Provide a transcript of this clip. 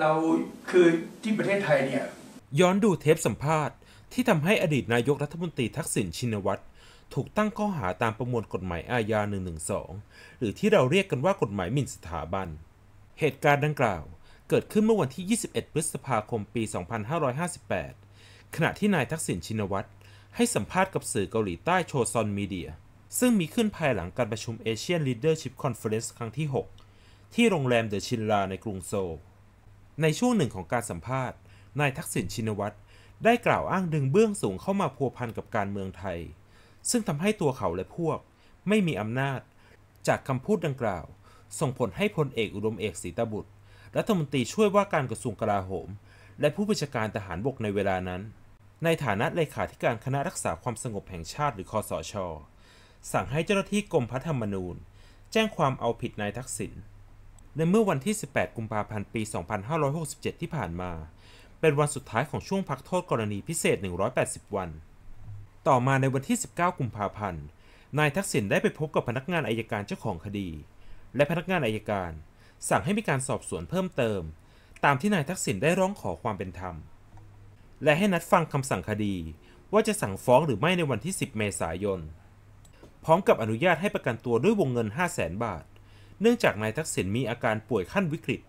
เราคือที่ประเทศไทยเนี่ย ย้อนดูเทปสัมภาษณ์ ที่ทำให้อดีตนายกรัฐมนตรีทักษิณชินวัตรถูกตั้งข้อหาตามประมวลกฎหมายอาญา112 หรือที่เราเรียกกันว่ากฎหมายหมิ่นสถาบัน เหตุการณ์ดังกล่าวเกิดขึ้นเมื่อวันที่ 21พฤษภาคมปี 2558 ขณะที่นายทักษิณชินวัตรให้สัมภาษณ์กับสื่อเกาหลีใต้โชซอนมีเดียซึ่งมีขึ้นภายหลังการประชุมเเอียนลีดเดอร์ชิพคอนเฟอเรนซ์ครั้งที่ 6 ที่โรงแรมเดอะชินลาในกรุงโซลในช่วงหนึ่งของการสัมภาษณ์ นายทักษิณชินวัตรได้กล่าวอ้างดึงเบื้องสูงเข้ามาพัวพันกับการเมืองไทย ซึ่งทำให้ตัวเขาและพวกไม่มีอำนาจ จากคำพูดดังกล่าว ส่งผลให้พลเอกอุดมเอกศรีตบุตร รัฐมนตรีช่วยว่าการกระทรวงกลาโหม และผู้บัญชาการทหารบกในเวลานั้น ในฐานะเลขาธิการคณะรักษาความสงบแห่งชาติ หรือคอสช สั่งให้เจ้าหน้าที่กรมพัฒธรรมนูญแจ้งความเอาผิดนายทักษิณในเมื่อวันที่ 18 กุมภาพันธ์ปี 2567 ที่ผ่านมา เป็นวันสุดท้ายของช่วงพักโทษกรณีพิเศษ 180 วัน ต่อมาในวันที่ 19 กุมภาพันธ์นายทักษิณได้ไปพบกับพนักงานอายการเจ้าของคดี และพนักงานอายการ สั่งให้มีการสอบสวนเพิ่มเติม ตามที่นายทักษิณได้ร้องขอความเป็นธรรมและให้นัดฟังคำสั่งคดี ว่าจะสั่งฟ้องหรือไม่ในวันที่ 10 เมษายนพร้อมกับอนุญาตให้ประกันตัวด้วยวงเงิน 5 0 0 0 0 0บาทเนื่องจากนายทักษิณมีอาการป่วยขั้นวิกฤต